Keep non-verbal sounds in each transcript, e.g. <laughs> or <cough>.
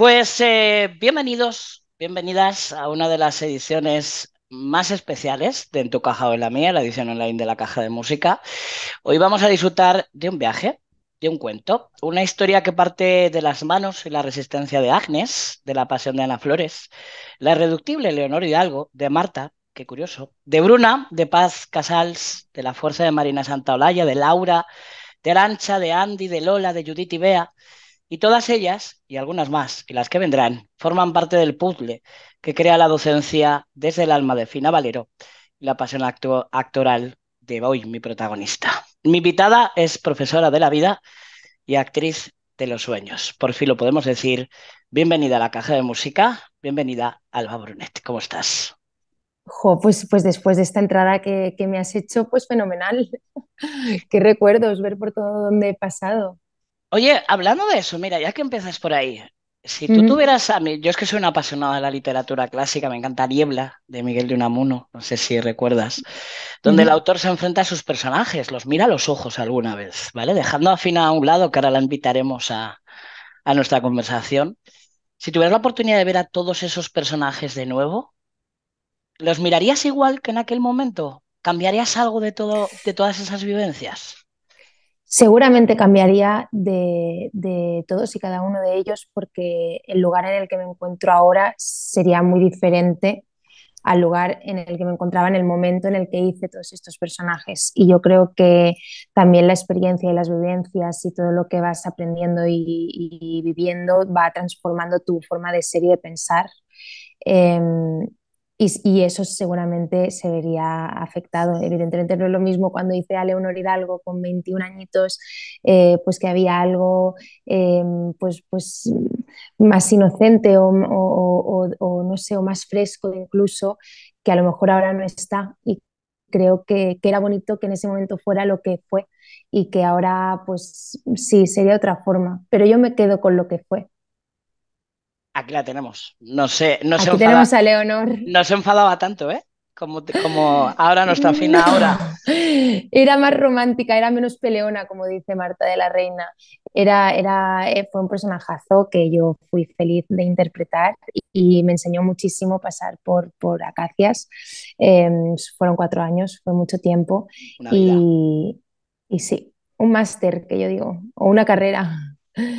Pues eh, bienvenidos, bienvenidas a una de las ediciones más especiales de En tu caja o en la mía, la edición online de la caja de música. Hoy vamos a disfrutar de un viaje, de un cuento, una historia que parte de las manos y la resistencia de Agnes, de la pasión de Ana Flores, la irreductible Leonor Hidalgo, de Marta, qué curioso, de Bruna, de Paz Casals, de la fuerza de Marina Santa Santaolalla, de Laura, de Arancha, de Andy, de Lola, de Judith y Bea y todas ellas, y algunas más, y las que vendrán, forman parte del puzzle que crea la docencia desde el alma de Fina Valero y la pasión actoral de hoy, mi protagonista. Mi invitada es profesora de la vida y actriz de los sueños. Por fin lo podemos decir. Bienvenida a la caja de música, bienvenida Alba Brunet. ¿Cómo estás? pues, pues después de esta entrada que, que me has hecho, pues fenomenal. <laughs> Qué recuerdos ver por todo donde he pasado. Oye, hablando de eso, mira, ya que empiezas por ahí, si tú tuvieras a mí, yo es que soy una apasionada de la literatura clásica, me encanta Niebla de Miguel de Unamuno, no sé si recuerdas, donde el autor se enfrenta a sus personajes, los mira a los ojos alguna vez, ¿vale? Dejando a Fina a un lado, que ahora la invitaremos a, a nuestra conversación. Si tuvieras la oportunidad de ver a todos esos personajes de nuevo, ¿los mirarías igual que en aquel momento? ¿Cambiarías algo de, todo, de todas esas vivencias? seguramente cambiaría de, todos y cada uno de ellos porque el lugar en el que me encuentro ahora sería muy diferente al lugar en el que me encontraba en el momento en el que hice todos estos personajes. Y yo creo que también la experiencia y las vivencias y todo lo que vas aprendiendo y, viviendo va transformando tu forma de ser y de pensar. Em, y, eso seguramente se vería afectado. Evidentemente no es lo mismo cuando hice a Leonor Hidalgo con 21 añitos, eh, pues que había algo em, pues, pues más inocente o, no sé, más fresco incluso, que a lo mejor ahora no está y creo que, que, era bonito que en ese momento fuera lo que fue y que ahora pues sí sería otra forma, pero yo me quedo con lo que fue. Aquí la tenemos. No sé, no se enfadaba, tenemos a Leonor. No se enfadaba tanto, ¿eh? Como, como ahora nuestra fina ahora. <laughs> Era más romántica, era menos peleona, como dice Marta de la Reina. Era, era, eh, fue un personajazo que yo fui feliz de interpretar y, me enseñó muchísimo pasar por, por Acacias. Em, fueron cuatro años, fue mucho tiempo. y sí, un máster, que yo digo, o una carrera.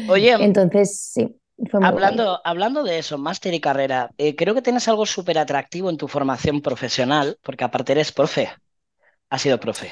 Oye, entonces sí. Hablando, hablando de eso, máster y carrera, eh, creo que tienes algo súper atractivo en tu formación profesional, porque aparte eres profe, has sido profe.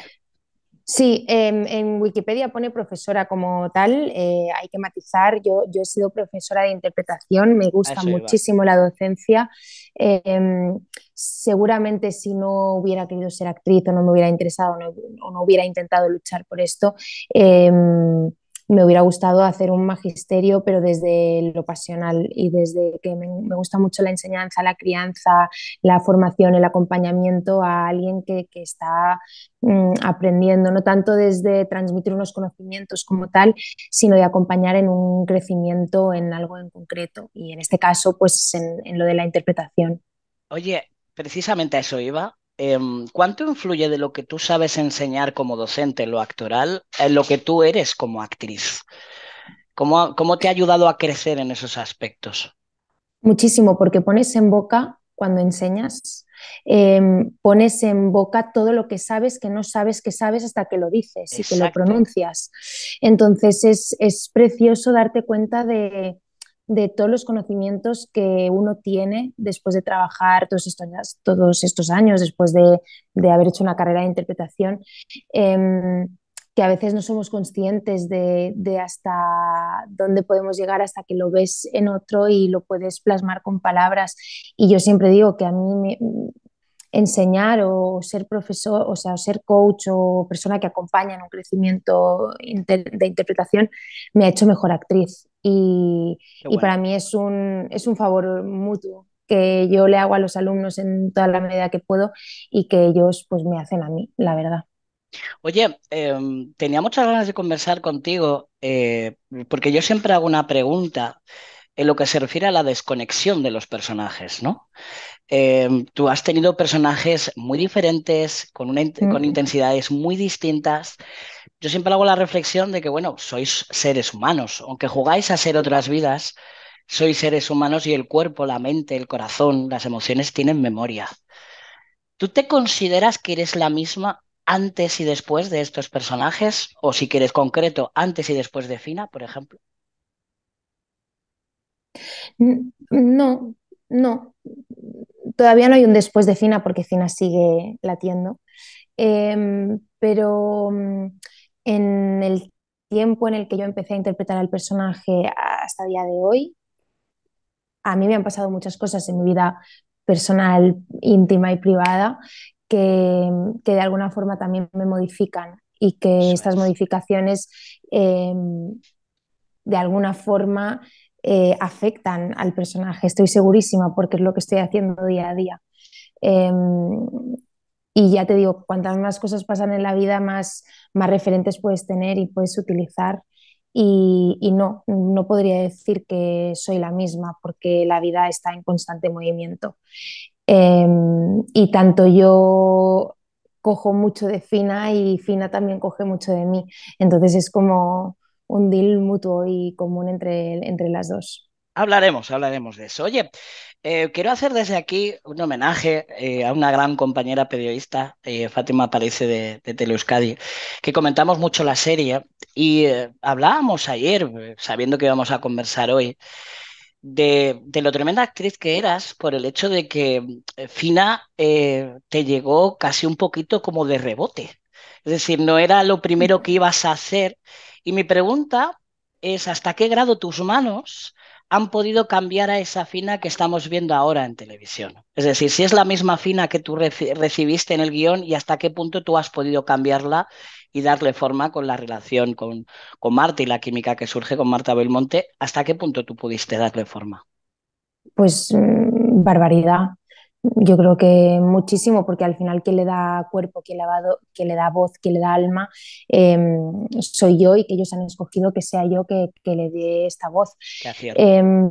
Sí, em, en Wikipedia pone profesora como tal, eh, hay que matizar, yo, yo, he sido profesora de interpretación, me gusta muchísimo la docencia. Em, seguramente si no hubiera querido ser actriz o no me hubiera interesado o no hubiera intentado luchar por esto, em, me hubiera gustado hacer un magisterio, pero desde lo pasional y desde que me, gusta mucho la enseñanza, la crianza, la formación, el acompañamiento a alguien que, está mm, aprendiendo, no tanto desde transmitir unos conocimientos como tal, sino de acompañar en un crecimiento en algo en concreto y en este caso, pues en, en lo de la interpretación. Oye, precisamente a eso iba, Em, ¿cuánto influye de lo que tú sabes enseñar como docente, lo actoral, en lo que tú eres como actriz? ¿Cómo, cómo te ha ayudado a crecer en esos aspectos? Muchísimo, porque pones en boca cuando enseñas, em, pones en boca todo lo que sabes, que no sabes, que sabes hasta que lo dices y que lo pronuncias. Entonces es precioso darte cuenta de, de todos los conocimientos que uno tiene después de trabajar todos estos, todos estos años, después de, haber hecho una carrera de interpretación, em, que a veces no somos conscientes de, hasta dónde podemos llegar hasta que lo ves en otro y lo puedes plasmar con palabras. Y yo siempre digo que a mí enseñar o ser profesor, o sea, ser coach o persona que acompaña en un crecimiento de interpretación, me ha hecho mejor actriz. Y, para mí es un, es un favor mutuo que yo le hago a los alumnos en toda la medida que puedo y que ellos pues me hacen a mí, la verdad. Oye, em, tenía muchas ganas de conversar contigo eh, porque yo siempre hago una pregunta en lo que se refiere a la desconexión de los personajes, ¿no? Em, tú has tenido personajes muy diferentes, con, con mm. intensidades muy distintas. Yo siempre hago la reflexión de que, bueno, sois seres humanos, aunque jugáis a ser otras vidas, sois seres humanos y el cuerpo, la mente, el corazón, las emociones tienen memoria. ¿Tú te consideras que eres la misma antes y después de estos personajes? O si quieres concreto, antes y después de Fina, por ejemplo. No, no. Todavía no hay un después de Fina porque Fina sigue latiendo. Em, pero mm, en el tiempo en el que yo empecé a interpretar al personaje hasta el día de hoy, a mí me han pasado muchas cosas en mi vida personal, íntima y privada que, de alguna forma también me modifican y que estas modificaciones em, de alguna forma eh, afectan al personaje, estoy segurísima, porque es lo que estoy haciendo día a día. Em, y ya te digo, cuantas más cosas pasan en la vida, más, más referentes puedes tener y puedes utilizar. Y, no, no podría decir que soy la misma porque la vida está en constante movimiento. Em, y tanto yo cojo mucho de Fina y Fina también coge mucho de mí. Entonces es como un deal mutuo y común entre, entre las dos. Hablaremos, hablaremos de eso. Oye, eh, quiero hacer desde aquí un homenaje eh, a una gran compañera periodista, eh, Fátima Parece de, de que comentamos mucho la serie y hablábamos ayer, sabiendo que íbamos a conversar hoy, de, de, lo tremenda actriz que eras por el hecho de que Fina te llegó casi un poquito como de rebote. Es decir, no era lo primero que ibas a hacer y mi pregunta es, ¿hasta qué grado tus manos han podido cambiar a esa fina que estamos viendo ahora en televisión? Es decir, si es la misma fina que tú recibiste en el guión y hasta qué punto tú has podido cambiarla y darle forma con la relación con, con Marta y la química que surge con Marta Belmonte, ¿hasta qué punto tú pudiste darle forma? Pues mm, barbaridad. Yo creo que muchísimo, porque al final quien le da cuerpo, quien le, le da voz, quien le da alma, em, soy yo y que ellos han escogido que sea yo que, que le dé esta voz. Em,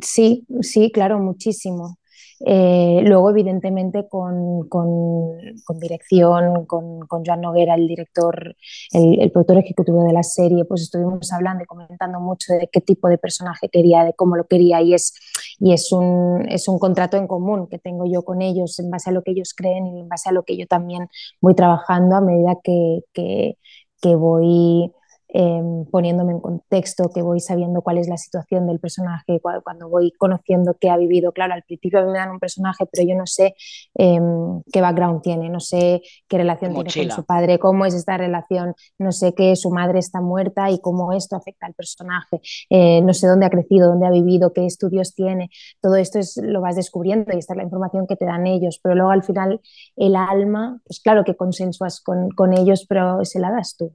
sí, sí, claro, muchísimo. Eh, luego, evidentemente, con, con, dirección, con, con, Joan Noguera, el director, el, productor ejecutivo de la serie, pues estuvimos hablando y comentando mucho de qué tipo de personaje quería, de cómo lo quería y es, y es, un, es un contrato en común que tengo yo con ellos en base a lo que ellos creen y en base a lo que yo también voy trabajando a medida que, que, que voy Em, poniéndome en contexto, que voy sabiendo cuál es la situación del personaje, cuando, voy conociendo qué ha vivido. Claro, al principio me dan un personaje, pero yo no sé em, qué background tiene, no sé qué relación tiene con su padre, cómo es esta relación, no sé que su madre está muerta y cómo esto afecta al personaje, eh, no sé dónde ha crecido, dónde ha vivido, qué estudios tiene. Todo esto es, lo vas descubriendo y esta es la información que te dan ellos, pero luego al final el alma, pues claro que consensuas con ellos, pero se la das tú.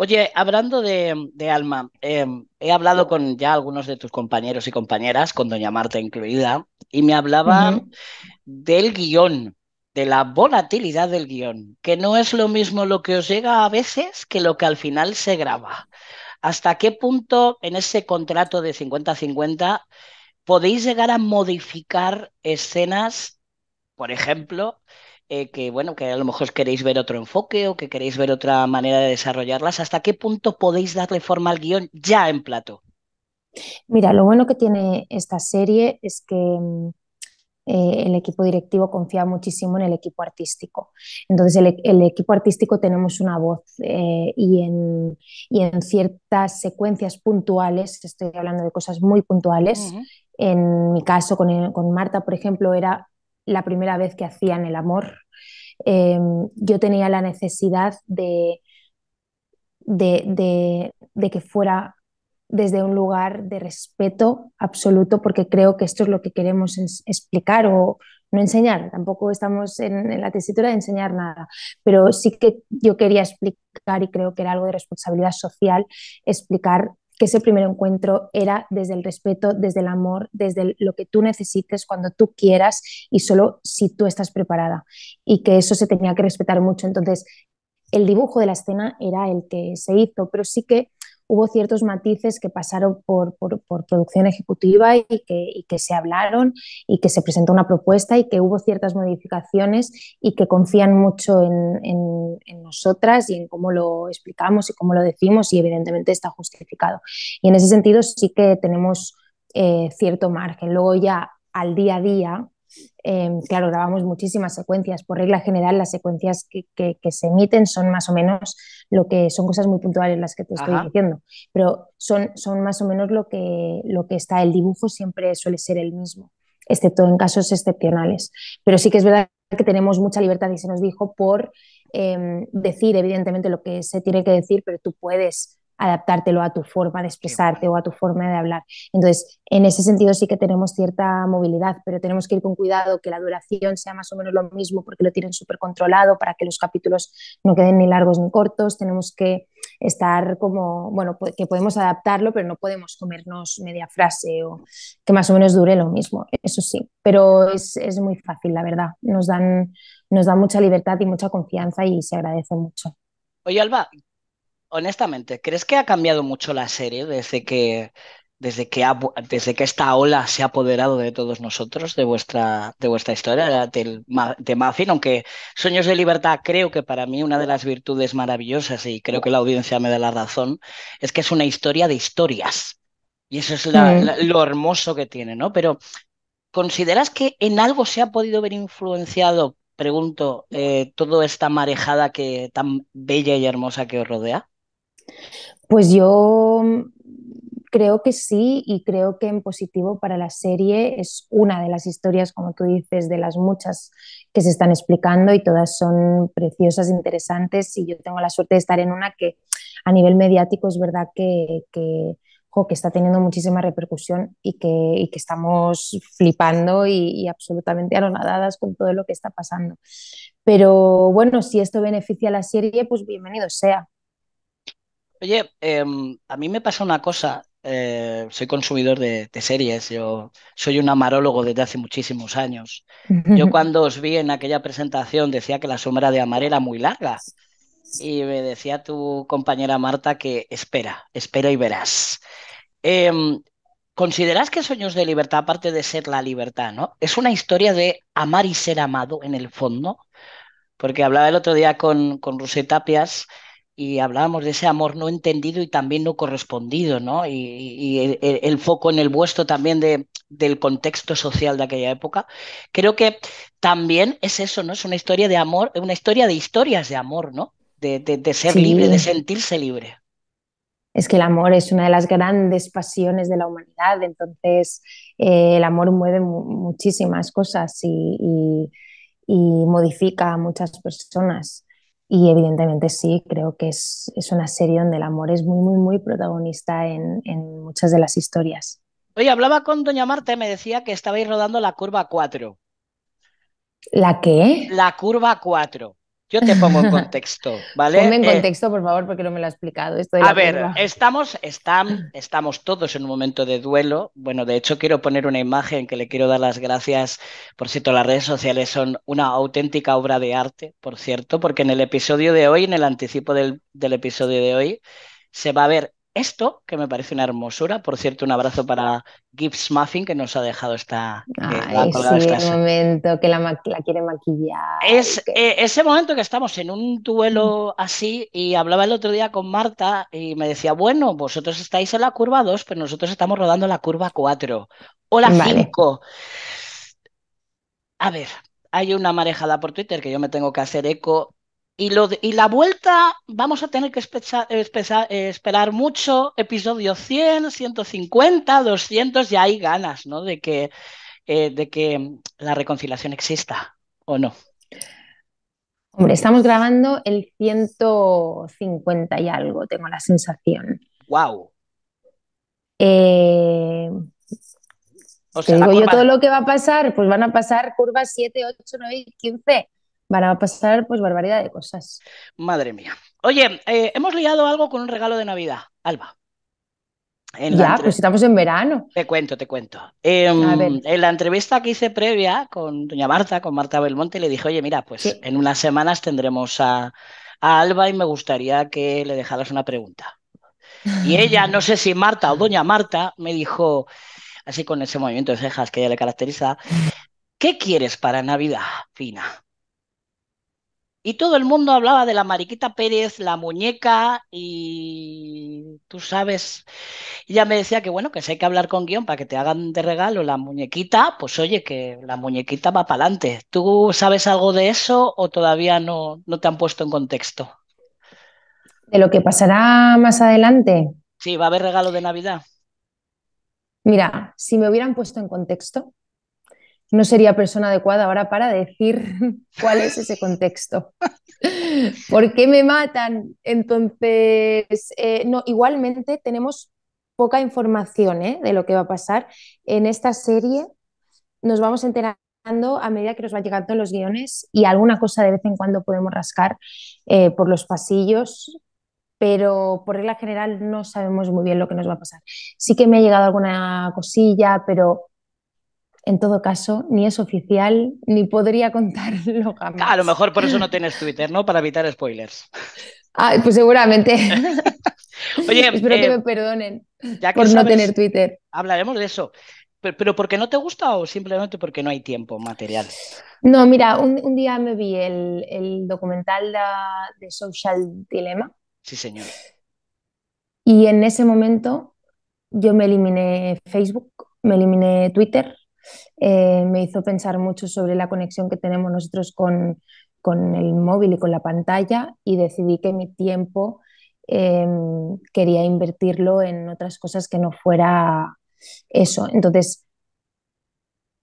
Oye, hablando de, Alma, em, he hablado con ya algunos de tus compañeros y compañeras, con doña Marta incluida, y me hablaban del guión, de la volatilidad del guión, que no es lo mismo lo que os llega a veces que lo que al final se graba. ¿Hasta qué punto en ese contrato de 50-50 podéis llegar a modificar escenas, por ejemplo, eh, que bueno, que a lo mejor queréis ver otro enfoque o que queréis ver otra manera de desarrollarlas, ¿hasta qué punto podéis darle forma al guión ya en plato? Mira, lo bueno que tiene esta serie es que mm, eh, el equipo directivo confía muchísimo en el equipo artístico. Entonces, el, equipo artístico tenemos una voz eh, y, en, ciertas secuencias puntuales, estoy hablando de cosas muy puntuales, en mi caso con, con Marta, por ejemplo, era la primera vez que hacían el amor, em, yo tenía la necesidad de, de, que fuera desde un lugar de respeto absoluto, porque creo que esto es lo que queremos explicar o no enseñar, tampoco estamos en la tesitura de enseñar nada, pero sí que yo quería explicar, y creo que era algo de responsabilidad social, explicar que ese primer encuentro era desde el respeto, desde el amor, desde lo que tú necesites, cuando tú quieras y solo si tú estás preparada. Y que eso se tenía que respetar mucho. Entonces, el dibujo de la escena era el que se hizo, pero sí que hubo ciertos matices que pasaron por, por, producción ejecutiva y que, que, se hablaron y que se presentó una propuesta y que hubo ciertas modificaciones y que confían mucho en, en, nosotras y en cómo lo explicamos y cómo lo decimos y evidentemente está justificado. Y en ese sentido sí que tenemos eh, cierto margen. Luego ya al día a día Em, claro, grabamos muchísimas secuencias. Por regla general, las secuencias que, se emiten son más o menos lo que son cosas muy puntuales las que te estoy diciendo, pero son, son más o menos lo que, lo que está. El dibujo siempre suele ser el mismo, excepto en casos excepcionales. Pero sí que es verdad que tenemos mucha libertad y se nos dijo por em, decir, evidentemente, lo que se tiene que decir, pero tú puedes adaptártelo a tu forma de expresarte o a tu forma de hablar. Entonces, en ese sentido sí que tenemos cierta movilidad, pero tenemos que ir con cuidado que la duración sea más o menos lo mismo porque lo tienen súper controlado para que los capítulos no queden ni largos ni cortos. Tenemos que estar como, bueno, pues, que podemos adaptarlo, pero no podemos comernos media frase o que más o menos dure lo mismo, eso sí, pero es, muy fácil, la verdad. Nos dan, nos dan mucha libertad y mucha confianza y se agradece mucho. Oye, Alba, honestamente, ¿crees que ha cambiado mucho la serie desde que, desde que, desde que esta ola se ha apoderado de todos nosotros, de vuestra, de vuestra historia, de, de aunque Sueños de Libertad creo que para mí una de las virtudes maravillosas, y creo que la audiencia me da la razón, es que es una historia de historias. Y eso es lo hermoso que tiene, ¿no? Pero, ¿consideras que en algo se ha podido ver influenciado, pregunto, eh, toda esta marejada que, tan bella y hermosa que os rodea? Pues yo mm, creo que sí y creo que en positivo para la serie es una de las historias, como tú dices, de las muchas que se están explicando y todas son preciosas, interesantes y yo tengo la suerte de estar en una que a nivel mediático es verdad que, que, está teniendo muchísima repercusión y que, estamos flipando y, absolutamente anonadadas con todo lo que está pasando. Pero bueno, si esto beneficia a la serie, pues bienvenido sea Oye, em, a mí me pasa una cosa. Eh, soy consumidor de, series. Yo soy un amarólogo desde hace muchísimos años. Yo <laughs> cuando os vi en aquella presentación decía que la sombra de Amar era muy larga. Y me decía tu compañera Marta que espera, espera y verás. Em, ¿Consideras que Sueños de Libertad, aparte de ser la libertad, ¿no? Es una historia de amar y ser amado en el fondo. Porque hablaba el otro día con, con Rusé Tapias y hablábamos de ese amor no entendido y también no correspondido, ¿no? Y, el, foco en el vuestro también de, del contexto social de aquella época. Creo que también es eso, ¿no? Es una historia de amor, una historia de historias de amor, ¿no? De, ser libre, de sentirse libre. Es que el amor es una de las grandes pasiones de la humanidad, entonces eh, el amor mueve muchísimas cosas y, y modifica a muchas personas. Y evidentemente sí, creo que es, es, una serie donde el amor es muy, muy, muy protagonista en, en, muchas de las historias. Oye, hablaba con Doña Marta y me decía que estabais rodando la curva 4. ¿La qué? La curva 4. Yo te pongo en <laughs> contexto, ¿vale? Ponme en eh, contexto, por favor, porque no me lo ha explicado. a ver, estamos, están, estamos todos en un momento de duelo. Bueno, de hecho, quiero poner una imagen que le quiero dar las gracias. Por cierto, las redes sociales son una auténtica obra de arte, por cierto, porque en el episodio de hoy, en el anticipo del episodio de hoy, se va a ver esto, que me parece una hermosura. Por cierto, un abrazo para Gibbs Muffin, que nos ha dejado esta. Eh, Ay, sí, momento que la, quiere maquillar. Es eh, ese momento que estamos en un duelo así, y hablaba el otro día con Marta y me decía: Bueno, vosotros estáis en la curva 2, pero nosotros estamos rodando la curva 4 o la A ver, hay una marejada por Twitter que yo me tengo que hacer eco y, la vuelta, vamos a tener que esperar mucho, episodio 100, 150, 200, ya hay ganas, ¿no? De que, eh, de que la reconciliación exista, ¿o no? Hombre, estamos grabando el 150 y algo, tengo la sensación. ¡Wow! Eh, digo yo todo lo que va a pasar, pues van a pasar curvas 7, 8, 9 y 15. Van a pasar pues barbaridad de cosas. Madre mía. Oye, eh, hemos liado algo con un regalo de Navidad, Alba. ya, pues estamos en verano. Te cuento, te cuento. Em, en la entrevista que hice previa con doña Marta, con Marta Belmonte, le dije, oye, mira, pues en unas semanas tendremos a, a Alba y me gustaría que le dejaras una pregunta. Y ella, no sé si Marta o doña Marta, me dijo, así con ese movimiento de cejas que ella le caracteriza, ¿qué quieres para Navidad, Fina? Y todo el mundo hablaba de la Mariquita Pérez, la muñeca, y tú sabes, ella me decía que bueno, que si hay que hablar con guión para que te hagan de regalo la muñequita, pues oye, que la muñequita va para adelante. ¿Tú sabes algo de eso o todavía no, no te han puesto en contexto? ¿De lo que pasará más adelante? Sí, va a haber regalo de Navidad. Mira, si me hubieran puesto en contexto, no sería persona adecuada ahora para decir <laughs> cuál es ese contexto. <laughs> ¿Por qué me matan? Entonces, eh, no, igualmente tenemos poca información ¿eh? de lo que va a pasar. En esta serie nos vamos enterando a medida que nos van llegando los guiones y alguna cosa de vez en cuando podemos rascar eh, por los pasillos, pero por regla general no sabemos muy bien lo que nos va a pasar. Sí que me ha llegado alguna cosilla, pero en todo caso, ni es oficial, ni podría <laughs> contarlo jamás. A lo mejor por eso no tienes Twitter, ¿no? Para evitar spoilers. Ah, pues seguramente. <laughs> Oye, espero que eh, me perdonen por no tener Twitter. Hablaremos de eso. Pero, porque no te gusta o simplemente porque no hay tiempo material? No, mira, un, día me vi el, documental de, de, Social Dilemma. Sí, señor. Y en ese momento yo me eliminé Facebook, me eliminé Twitter eh, me hizo pensar mucho sobre la conexión que tenemos nosotros con, el móvil y con la pantalla y decidí que mi tiempo em, quería invertirlo en otras cosas que no fuera eso. Entonces,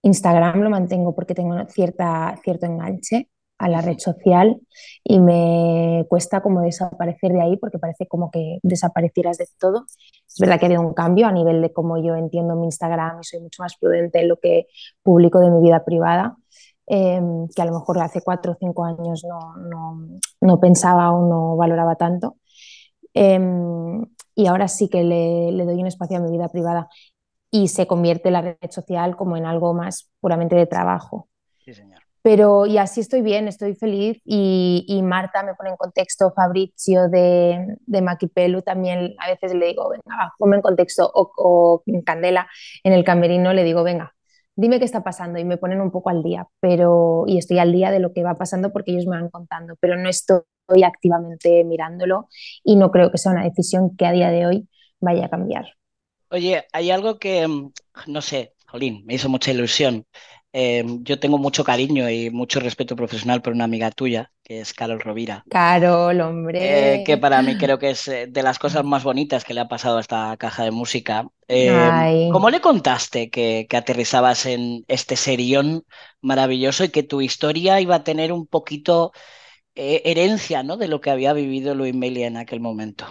Instagram lo mantengo porque tengo cierta, cierto enganche a la red social y me cuesta como desaparecer de ahí porque parece como que desaparecieras de todo. Es verdad que ha habido un cambio a nivel de cómo yo entiendo mi Instagram y soy mucho más prudente en lo que publico de mi vida privada, em, que a lo mejor hace cuatro o cinco años no, pensaba o no valoraba tanto. Em, y ahora sí que le, le doy un espacio a mi vida privada y se convierte la red social como en algo más puramente de trabajo. Sí, señor. Pero y así estoy bien, estoy feliz y, Marta me pone en contexto, Fabrizio de, de Maquipelu también a veces le digo, venga, ponme en contexto, o, en Candela en el camerino le digo, venga, dime qué está pasando y me ponen un poco al día, pero y estoy al día de lo que va pasando porque ellos me van contando, pero no estoy activamente mirándolo y no creo que sea una decisión que a día de hoy vaya a cambiar. Oye, hay algo que, mm, no sé, Jolín, me hizo mucha ilusión. Em, yo tengo mucho cariño y mucho respeto profesional por una amiga tuya, que es Carol Rovira. Carol, hombre. Eh, que para mí creo que es eh, de las cosas más bonitas que le ha pasado a esta caja de música. Em, ¿Cómo le contaste que, aterrizabas en este serión maravilloso y que tu historia iba a tener un poquito eh, herencia ¿no? de lo que había vivido Luis Melia en aquel momento?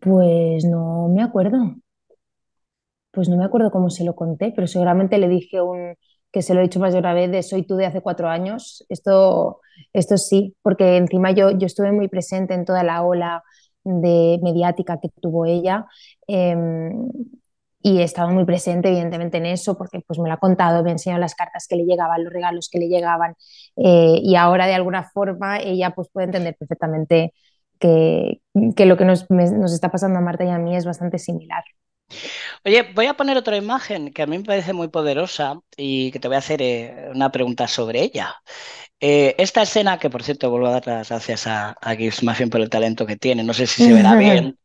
Pues no me acuerdo. Pues no me acuerdo cómo se lo conté, pero seguramente le dije un, que se lo he dicho más de una vez, de soy tú de hace cuatro años, esto, esto sí, porque encima yo, yo estuve muy presente en toda la ola de mediática que tuvo ella. Eh, y estaba muy presente evidentemente en eso porque pues me lo ha contado, me ha enseñado las cartas que le llegaban, los regalos que le llegaban eh, y ahora de alguna forma ella pues puede entender perfectamente que, que lo que nos, nos, está pasando a Marta y a mí es bastante similar. Oye, voy a poner otra imagen que a mí me parece muy poderosa y que te voy a hacer eh, una pregunta sobre ella. Eh, esta escena, que por cierto vuelvo a dar las gracias a, a más bien por el talento que tiene, no sé si se verá <laughs> bien.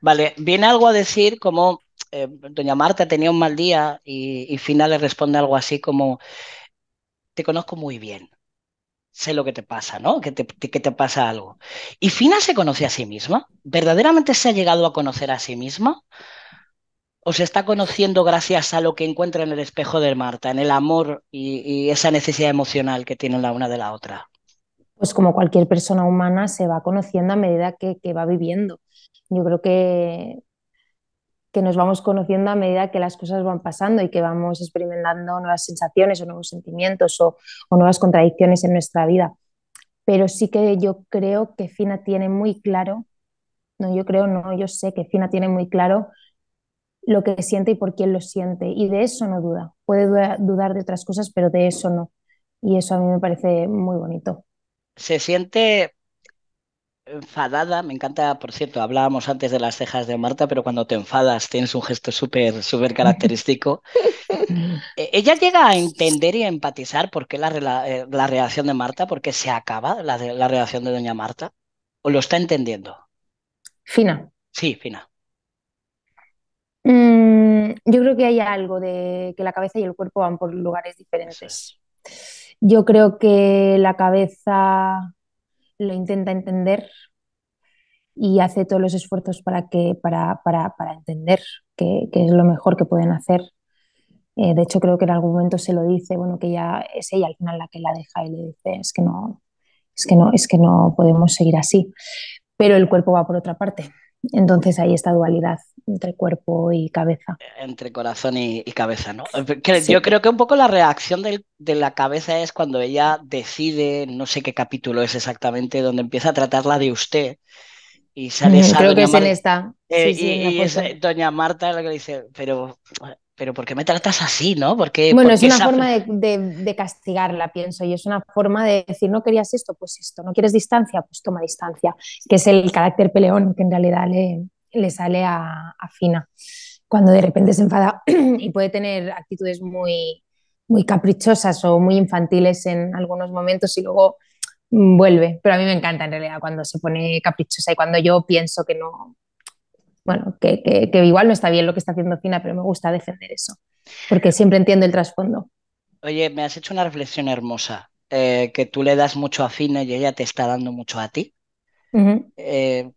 Vale, viene algo a decir como eh, Doña Marta tenía un mal día y, Fina le responde algo así como, te conozco muy bien, sé lo que te pasa, ¿no? Que que te pasa algo. Y Fina se conoce a sí misma, verdaderamente se ha llegado a conocer a sí misma os está conociendo gracias a lo que encuentra en el espejo de Marta, en el amor y, esa necesidad emocional que tienen la una de la otra? Pues como cualquier persona humana se va conociendo a medida que, va viviendo. Yo creo que, que nos vamos conociendo a medida que las cosas van pasando y que vamos experimentando nuevas sensaciones o nuevos sentimientos o nuevas contradicciones en nuestra vida. Pero sí que yo creo que Fina tiene muy claro, no yo creo, no, yo sé que Fina tiene muy claro lo que siente y por quién lo siente. Y de eso no duda. Puede dudar de otras cosas, pero de eso no. Y eso a mí me parece muy bonito. Se siente enfadada, me encanta, por cierto, hablábamos antes de las cejas de Marta, pero cuando te enfadas tienes un gesto súper, súper <laughs> característico. E, ¿Ella llega a entender y a empatizar por qué la, eh, la, de Marta, por qué se acaba la, la de doña Marta? ¿O lo está entendiendo? Fina. Sí, fina. Mm, yo creo que hay algo de que la cabeza y el cuerpo van por lugares diferentes. Yo creo que la cabeza lo intenta entender y hace todos los esfuerzos para, que, para, para, para entender que, es lo mejor que pueden hacer. Eh, de hecho, creo que en algún momento se lo dice, bueno, que ya es ella al final la que la deja y le dice, es que no, es que no, es que no podemos seguir así. Pero el cuerpo va por otra parte. Entonces hay esta dualidad entre cuerpo y cabeza. Entre corazón y, cabeza, ¿no? Yo creo que un poco la reacción de, la cabeza es cuando ella decide, no sé qué capítulo es exactamente, donde empieza a tratarla de usted y sale esa Creo que es en esta. Eh, y, es Doña Marta la que dice, pero pero ¿por qué me tratas así, no? Porque, bueno, es una forma de, castigarla, pienso, y es una forma de decir, no querías esto, pues esto, no quieres distancia, pues toma distancia, que es el carácter peleón que en realidad le, sale a, a, Fina, cuando de repente se enfada <clears throat> y puede tener actitudes muy, muy caprichosas o muy infantiles en algunos momentos y luego mm, vuelve, pero a mí me encanta en realidad cuando se pone caprichosa y cuando yo pienso que no, bueno, que, igual no está bien lo que está haciendo Fina, pero me gusta defender eso, porque siempre entiendo el trasfondo. Oye, me has hecho una reflexión hermosa, eh, que tú le das mucho a Fina y ella te está dando mucho a ti. Eh,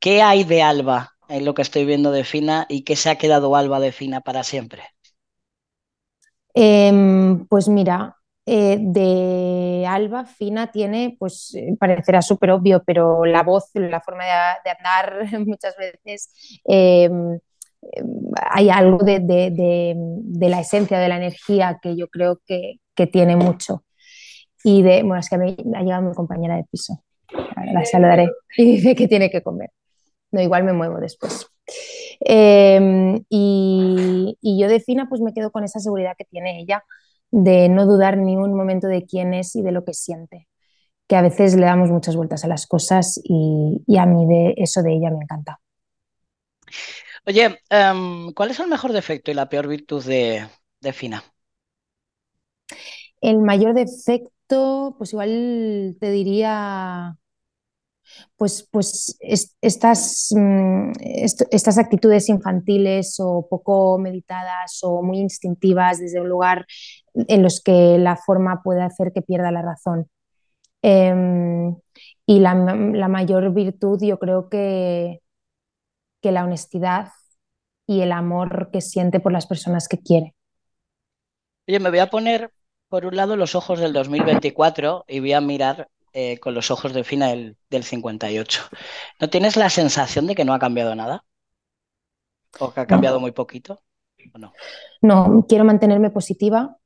¿qué, hay de Alba en lo que estoy viendo de Fina y qué se ha quedado Alba de Fina para siempre? Em, pues mira, eh, de Alba Fina tiene, pues eh, parecerá súper obvio, pero la voz, la forma de, andar <laughs> muchas veces, em, em, hay algo de, de, de, la esencia, de la energía que yo creo que, que tiene mucho. Y de, bueno, es que me ha llegado mi compañera de piso, la saludaré, <laughs> y dice que tiene que comer. No, igual me muevo después. Em, y, y, yo de Fina pues me quedo con esa seguridad que tiene ella de no dudar ni un momento de quién es y de lo que siente, que a veces le damos muchas vueltas a las cosas y, a mí de eso de ella me encanta. Oye, em, ¿cuál es el mejor defecto y la peor virtud de, de Fina? El mayor defecto, pues igual te diría pues, pues mm, estas, actitudes infantiles o poco meditadas o muy instintivas desde un lugar en los que la forma puede hacer que pierda la razón. Em, y la, mayor virtud yo creo que, la honestidad y el amor que siente por las personas que quiere. Oye, me voy a poner, por un lado, los ojos del 2024 y voy a mirar eh, con los ojos de Fina del, 58. ¿No tienes la sensación de que no ha cambiado nada? ¿O que ha cambiado muy poquito? no? quiero mantenerme positiva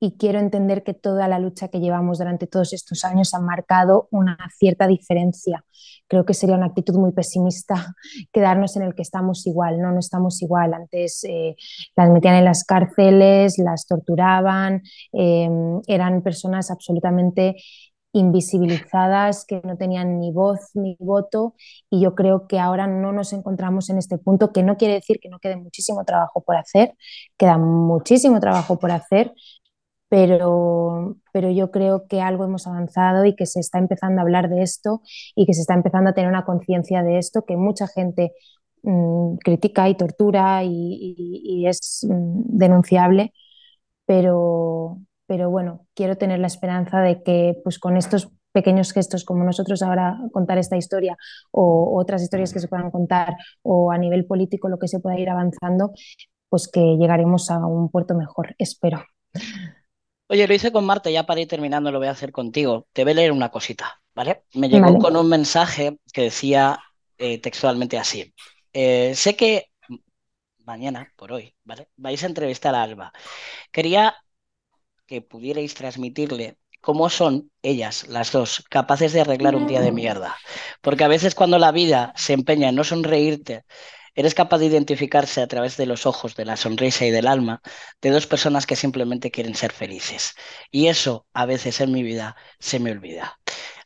y quiero entender que toda la lucha que llevamos durante todos estos años ha marcado una cierta diferencia. Creo que sería una actitud muy pesimista <laughs> quedarnos en el que estamos igual, no, no estamos igual. Antes eh, las metían en las cárceles, las torturaban, eh, eran personas absolutamente invisibilizadas, que no tenían ni voz ni voto y yo creo que ahora no nos encontramos en este punto, que no quiere decir que no quede muchísimo trabajo por hacer, queda muchísimo trabajo por hacer, pero, pero yo creo que algo hemos avanzado y que se está empezando a hablar de esto y que se está empezando a tener una conciencia de esto, que mucha gente mm, critica y tortura y, es mm, denunciable, pero, pero bueno, quiero tener la esperanza de que pues con estos pequeños gestos como nosotros ahora contar esta historia o otras historias que se puedan contar o a nivel político lo que se pueda ir avanzando, pues que llegaremos a un puerto mejor, espero. Oye, lo hice con Marta, ya para ir terminando lo voy a hacer contigo. Te voy a leer una cosita, ¿vale? Me llegó con un mensaje que decía eh, textualmente así. Eh, sé que mañana, por hoy, ¿vale? Vais a entrevistar a Alba. Quería que pudierais transmitirle cómo son ellas, las dos, capaces de arreglar un día de mm. mierda. Porque a veces cuando la vida se empeña en no sonreírte, eres capaz de identificarse a través de los ojos, de la sonrisa y del alma de dos personas que simplemente quieren ser felices. Y eso a veces en mi vida se me olvida.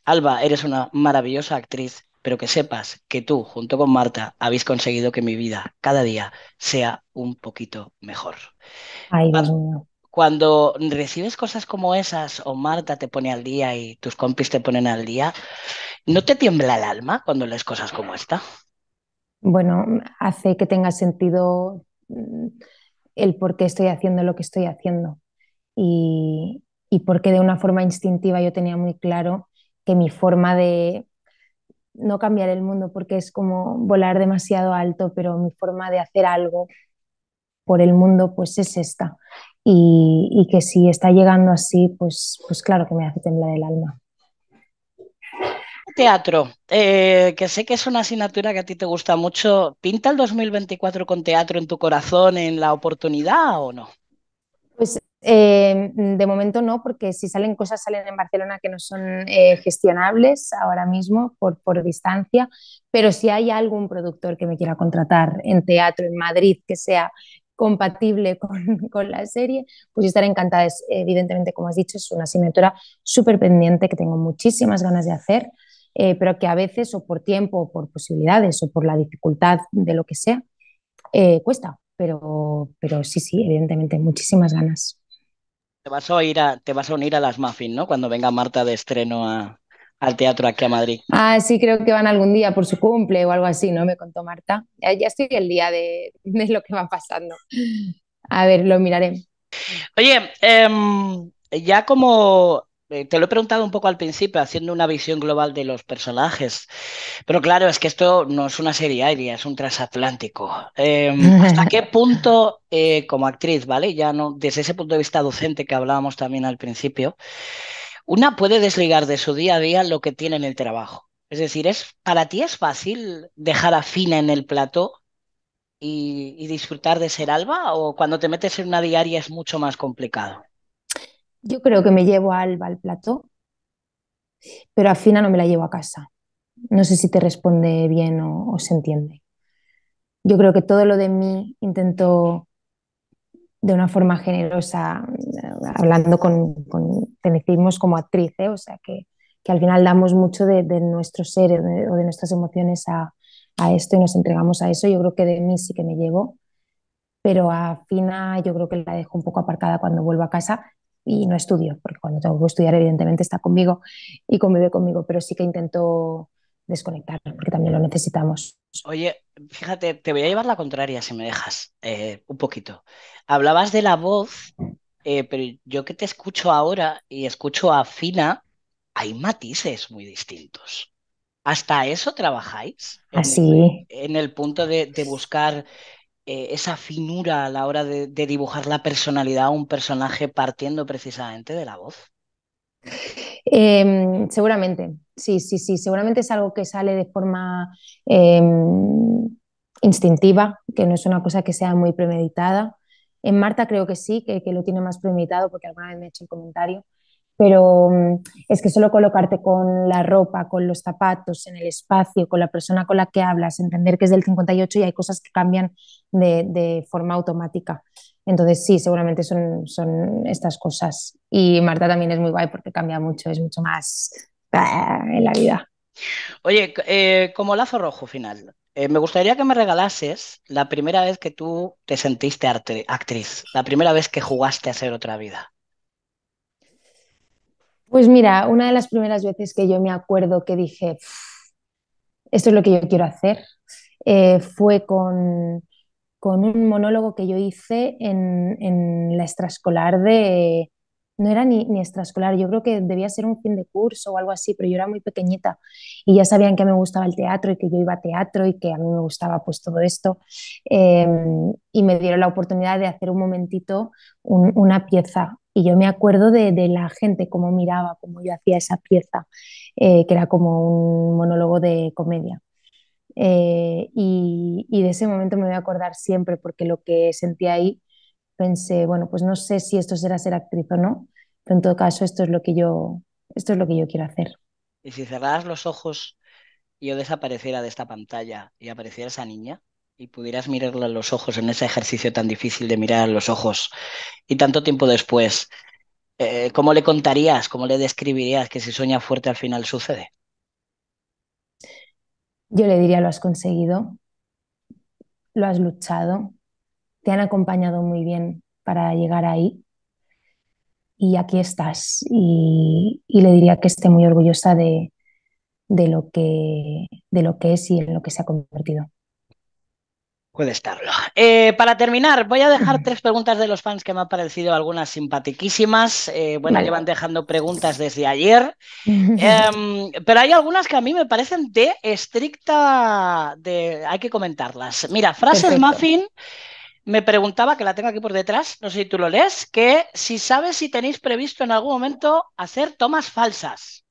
Alba, eres una maravillosa actriz, pero que sepas que tú, junto con Marta, habéis conseguido que mi vida cada día sea un poquito mejor. Ay, cuando recibes cosas como esas o Marta te pone al día y tus compis te ponen al día, ¿no te tiembla el alma cuando lees cosas como esta? Bueno, hace que tenga sentido mm, el por qué estoy haciendo lo que estoy haciendo y, y porque de una forma instintiva yo tenía muy claro que mi forma de no cambiar el mundo porque es como volar demasiado alto, pero mi forma de hacer algo por el mundo pues es esta y, que si está llegando así, pues, pues claro que me hace temblar el alma. Teatro, eh, que sé que es una asignatura que a ti te gusta mucho. ¿Pinta el 2024 con teatro en tu corazón, en la oportunidad o no? Pues eh, de momento no, porque si salen cosas, salen en Barcelona que no son eh, gestionables ahora mismo por, por, distancia, pero si hay algún productor que me quiera contratar en teatro en Madrid, que sea compatible <laughs> con, la serie, pues estaré encantada. evidentemente, como has dicho, es una asignatura súper pendiente que tengo muchísimas ganas de hacer, eh, pero que a veces, o por tiempo, o por posibilidades, o por la dificultad de lo que sea, eh, cuesta. Pero, pero sí, sí, evidentemente, muchísimas ganas. Te vas a, te vas a unir a las Muffin, ¿no? Cuando venga Marta de estreno a, al teatro aquí a Madrid. Ah, sí, creo que van algún día por su cumple o algo así, ¿no? Me contó Marta. Ya, estoy el día de, lo que va pasando. A ver, lo miraré. Oye, em, ya como eh, te lo he preguntado un poco al principio, haciendo una visión global de los personajes, pero claro, es que esto no es una serie aérea, es un transatlántico. Em, <laughs> ¿Hasta qué punto, eh, como actriz, ¿vale? Ya no, desde ese punto de vista docente que hablábamos también al principio, una puede desligar de su día a día lo que tiene en el trabajo. Es decir, es, para ti es fácil dejar a Fina en el plató y, disfrutar de ser Alba o cuando te metes en una diaria es mucho más complicado. Yo creo que me llevo a Alba al plató, pero a Fina no me la llevo a casa. No sé si te responde bien o se entiende. Yo creo que todo lo de mí intento de una forma generosa, hablando con, con decimos como actriz, ¿eh? o sea que, al final damos mucho de, de nuestro ser eh, o de, nuestras emociones a, a, esto y nos entregamos a eso. Yo creo que de mí sí que me llevo, pero a Fina yo creo que la dejo un poco apartada cuando vuelvo a casa y no estudio, porque cuando tengo que estudiar evidentemente está conmigo y convive conmigo, pero sí que intento desconectar, porque también lo necesitamos. Oye, fíjate, te voy a llevar la contraria si me dejas eh, un poquito. Hablabas de la voz, eh, pero yo que te escucho ahora y escucho a Fina, hay matices muy distintos. ¿Hasta eso trabajáis? Así. En, el punto de, buscar eh, esa finura a la hora de, dibujar la personalidad a un personaje partiendo precisamente de la voz. Em, seguramente, sí, sí, sí, seguramente es algo que sale de forma em, instintiva, que no es una cosa que sea muy premeditada. En Marta creo que sí, que, lo tiene más premeditado porque alguna vez me ha hecho el comentario, pero mm, es que solo colocarte con la ropa, con los zapatos, en el espacio, con la persona con la que hablas, entender que es del 58 y hay cosas que cambian de, forma automática. Entonces sí, seguramente son, son estas cosas. Y Marta también es muy guay porque cambia mucho, es mucho más en la vida. Oye, eh, como lazo rojo final, eh, me gustaría que me regalases la primera vez que tú te sentiste actriz, la primera vez que jugaste a ser otra vida. Pues mira, una de las primeras veces que yo me acuerdo que dije, esto es lo que yo quiero hacer, eh, fue con, un monólogo que yo hice en, en la extraescolar de, no era ni, ni, extraescolar, yo creo que debía ser un fin de curso o algo así, pero yo era muy pequeñita y ya sabían que me gustaba el teatro y que yo iba a teatro y que a mí me gustaba pues todo esto em, y me dieron la oportunidad de hacer un momentito una pieza y yo me acuerdo de, la gente, cómo miraba, cómo yo hacía esa pieza, eh, que era como un monólogo de comedia. Eh, y, y, de ese momento me voy a acordar siempre porque lo que sentí ahí pensé, bueno, pues no sé si esto será ser actriz o no, pero en todo caso, esto es lo que yo, esto es lo que yo quiero hacer. ¿Y si cerraras los ojos y yo desapareciera de esta pantalla y apareciera esa niña? y pudieras mirarla a los ojos en ese ejercicio tan difícil de mirar a los ojos y tanto tiempo después, eh, ¿cómo le contarías, cómo le describirías que si sueña fuerte al final sucede? Yo le diría, lo has conseguido, lo has luchado, te han acompañado muy bien para llegar ahí y aquí estás. Y, le diría que esté muy orgullosa de, lo que, de lo que es y en lo que se ha convertido. Puede estarlo. Eh, para terminar, voy a dejar tres preguntas de los fans que me han parecido algunas simpatiquísimas. Eh, bueno, llevan dejando preguntas desde ayer, <laughs> em, pero hay algunas que a mí me parecen de estricta, de, hay que comentarlas. Mira, frases Muffin me preguntaba, que la tengo aquí por detrás, no sé si tú lo lees, que si sabes si tenéis previsto en algún momento hacer tomas falsas.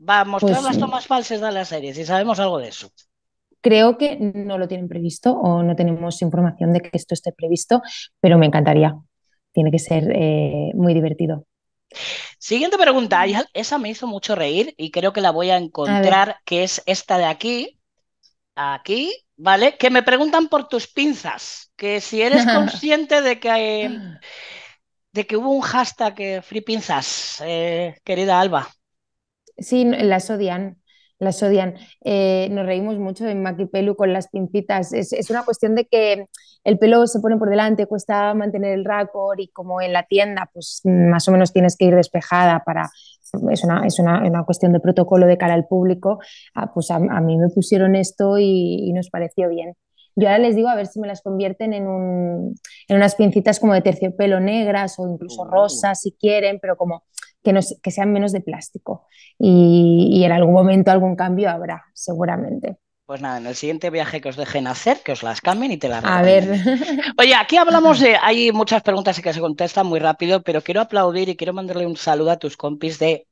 Va a mostrar pues las tomas falsas de la serie, si sabemos algo de eso. Creo que no lo tienen previsto o no tenemos información de que esto esté previsto, pero me encantaría. Tiene que ser eh, muy divertido. Siguiente pregunta, esa me hizo mucho reír y creo que la voy a encontrar, que es esta de aquí, aquí, ¿vale? Que me preguntan por tus pinzas, que si eres <laughs> consciente de que, de que hubo un hashtag eh, Free Pinzas, eh, querida Alba. Sí, las odian. Las odian. Eh, nos reímos mucho en Maquipelu con las pincitas. Es, una cuestión de que el pelo se pone por delante, cuesta mantener el racor y como en la tienda, pues más o menos tienes que ir despejada para es una, cuestión de protocolo de cara al público, ah, pues a, mí me pusieron esto y, nos pareció bien. Yo ahora les digo a ver si me las convierten en, unas pincitas como de terciopelo negras o incluso uh. rosas si quieren, pero como que, sean menos de plástico. y en algún momento algún cambio habrá, seguramente. Pues nada, en el siguiente viaje que os dejen hacer, que os las cambien y te las A ver. Oye, aquí hablamos <laughs> de. Hay muchas preguntas y que se contestan muy rápido, pero quiero aplaudir y quiero mandarle un saludo a tus compis de.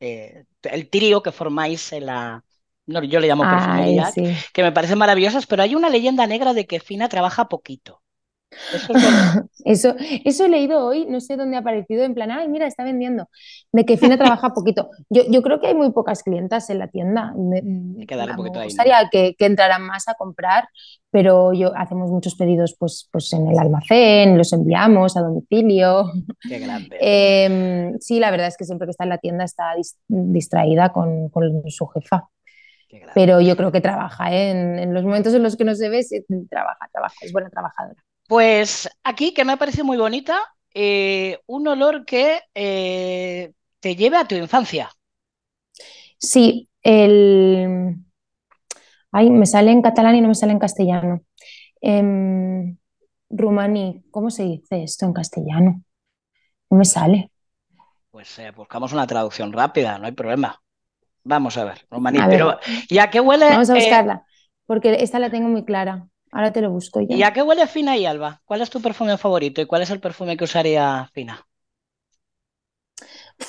Eh, el trío que formáis en la. No, yo le llamo personalidad, que me parecen maravillosas, pero hay una leyenda negra de que Fina trabaja poquito. <laughs> Eso, eso, he leído hoy, no sé dónde ha aparecido, en plan, ay, mira, está vendiendo. De que Fina trabaja <laughs> poquito. Yo, creo que hay muy pocas clientas en la tienda. Me, gustaría que, entraran más a comprar, pero yo hacemos muchos pedidos pues, pues en el almacén, los enviamos a domicilio. Qué grande. <laughs> Em, sí, la verdad es que siempre que está en la tienda está distraída con, su jefa pero yo creo que trabaja, en, los momentos en los que no se ve, trabaja, trabaja, es buena trabajadora. Pues aquí, que me parece muy bonita, eh, un olor que eh, te lleve a tu infancia. Sí, el... Ay, me sale en catalán y no me sale en castellano. Em, rumaní, ¿cómo se dice esto en castellano? No me sale. Pues eh, buscamos una traducción rápida, no hay problema. Vamos a ver, rumaní. pero ya qué huele. Vamos a buscarla, porque esta la tengo muy clara. Ahora te lo busco ya. ¿Y a qué huele Fina y Alba, ¿cuál es tu perfume favorito y cuál es el perfume que usaría Fina?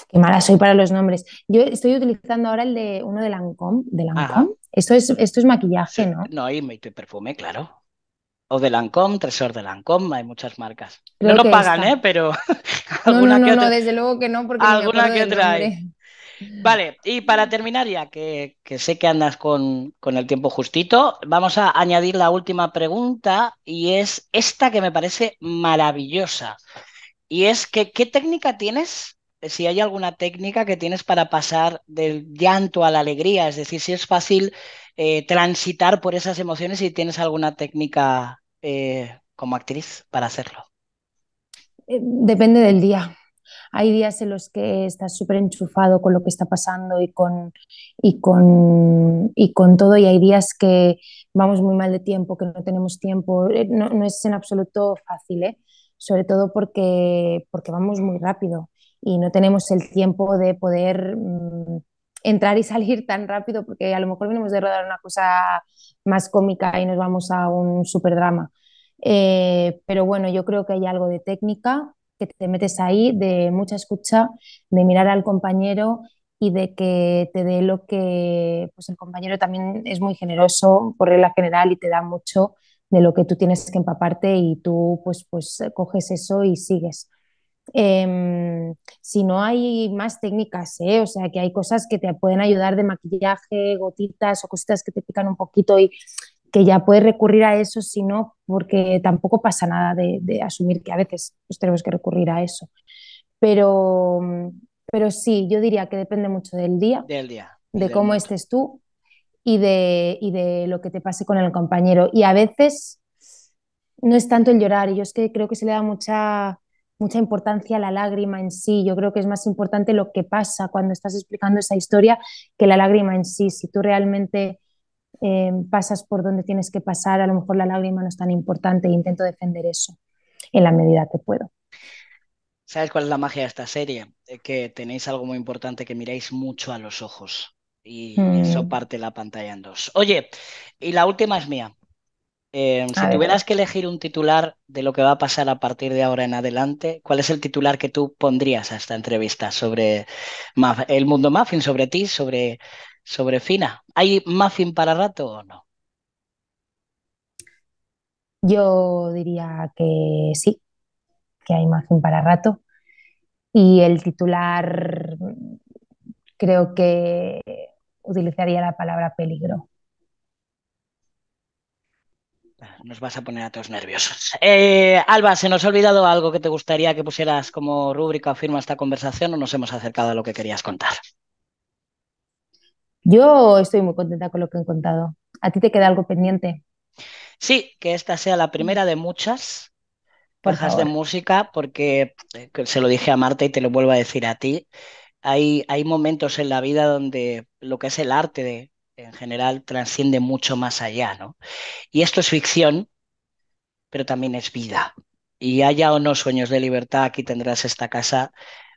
Qué mala soy para los nombres. Yo estoy utilizando ahora el de uno de Lancôme. De Esto es, esto es maquillaje, ¿no? No, y, perfume, claro. O de Lancôme, Tresor de Lancôme, hay muchas marcas. no lo pagan, ¿eh? Pero. no, no, <laughs> no, desde luego que no, porque. Alguna que trae. Vale, y para terminar ya, que, sé que andas con, el tiempo justito, vamos a añadir la última pregunta y es esta que me parece maravillosa. Y es que, ¿qué técnica tienes? Eh, si hay alguna técnica que tienes para pasar del llanto a la alegría, es decir, si es fácil eh, transitar por esas emociones y tienes alguna técnica eh, como actriz para hacerlo. Depende del día. Hay días en los que estás súper enchufado con lo que está pasando y con, y, todo, y hay días que vamos muy mal de tiempo, que no tenemos tiempo. Eh, no, es en absoluto fácil, ¿eh? sobre todo porque, vamos muy rápido y no tenemos el tiempo de poder... Mm, entrar y <laughs> salir tan rápido porque a lo mejor venimos de rodar una cosa más cómica y nos vamos a un super drama. Eh, pero bueno, yo creo que hay algo de técnica, que te metes ahí, de mucha escucha, de mirar al compañero y de que te dé lo que, pues el compañero también es muy generoso por regla general y te da mucho de lo que tú tienes que empaparte y tú pues, pues coges eso y sigues. Em, si no hay más técnicas, ¿eh? o sea que hay cosas que te pueden ayudar de maquillaje, gotitas o cositas que te pican un poquito y que ya puedes recurrir a eso si no, porque tampoco pasa nada de, asumir que a veces pues, tenemos que recurrir a eso. Pero, pero sí, yo diría que depende mucho del día, del día de cómo estés tú y de, de lo que te pase con el compañero. Y a veces no es tanto el llorar, yo es que creo que se le da mucha, mucha importancia a la lágrima en sí. Yo creo que es más importante lo que pasa cuando estás explicando esa historia que la lágrima en sí. Si tú realmente Em, pasas por donde tienes que pasar, a lo mejor la lágrima no es tan importante e intento defender eso en la medida que puedo. ¿Sabes cuál es la magia de esta serie? Eh, que tenéis algo muy importante, que miráis mucho a los ojos y eso mm. parte la pantalla en dos. Oye, y la última es mía. Em, si tuvieras que elegir un titular de lo que va a pasar a partir de ahora en adelante, ¿cuál es el titular que tú pondrías a esta entrevista sobre el mundo Muffin, sobre ti, sobre sobre Fina. ¿Hay muffin para rato o no? Yo diría que sí, que hay muffin para rato. Y el titular creo que utilizaría la palabra peligro. Nos vas a poner a todos nerviosos. Eh, Alba, ¿se nos ha olvidado algo que te gustaría que pusieras como rúbrica o firma esta conversación o nos hemos acercado a lo que querías contar? Yo estoy muy contenta con lo que he contado. ¿A ti te queda algo pendiente? Sí, que esta sea la primera de muchas cajas de música, porque eh, se lo dije a Marta y te lo vuelvo a decir a ti. Hay, hay momentos en la vida donde lo que es el arte en general trasciende mucho más allá, ¿no? Y esto es ficción, pero también es vida. Y haya o no sueños de libertad, aquí tendrás esta casa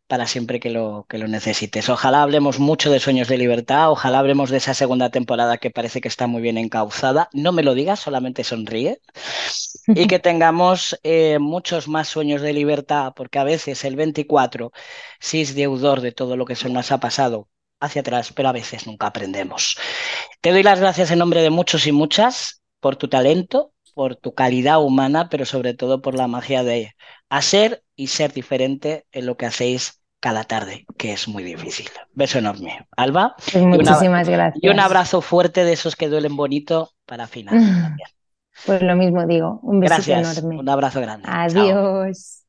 para siempre que lo, que lo necesites. Ojalá hablemos mucho de Sueños de Libertad, ojalá hablemos de esa segunda temporada que parece que está muy bien encauzada. No me lo digas, solamente sonríe. Y que <laughs> tengamos eh, muchos más Sueños de Libertad, porque a veces el 24 sí es deudor de todo lo que se nos ha pasado hacia atrás, pero a veces nunca aprendemos. Te doy las gracias en nombre de muchos y muchas por tu talento, por tu calidad humana, pero sobre todo por la magia de hacer y ser diferente en lo que hacéis cada tarde, que es muy difícil. Beso enorme. Alba. Pues muchísimas gracias. Y un abrazo fuerte de esos que duelen bonito para final. <laughs> Pues lo mismo digo. Un beso enorme. Un abrazo grande. Adiós.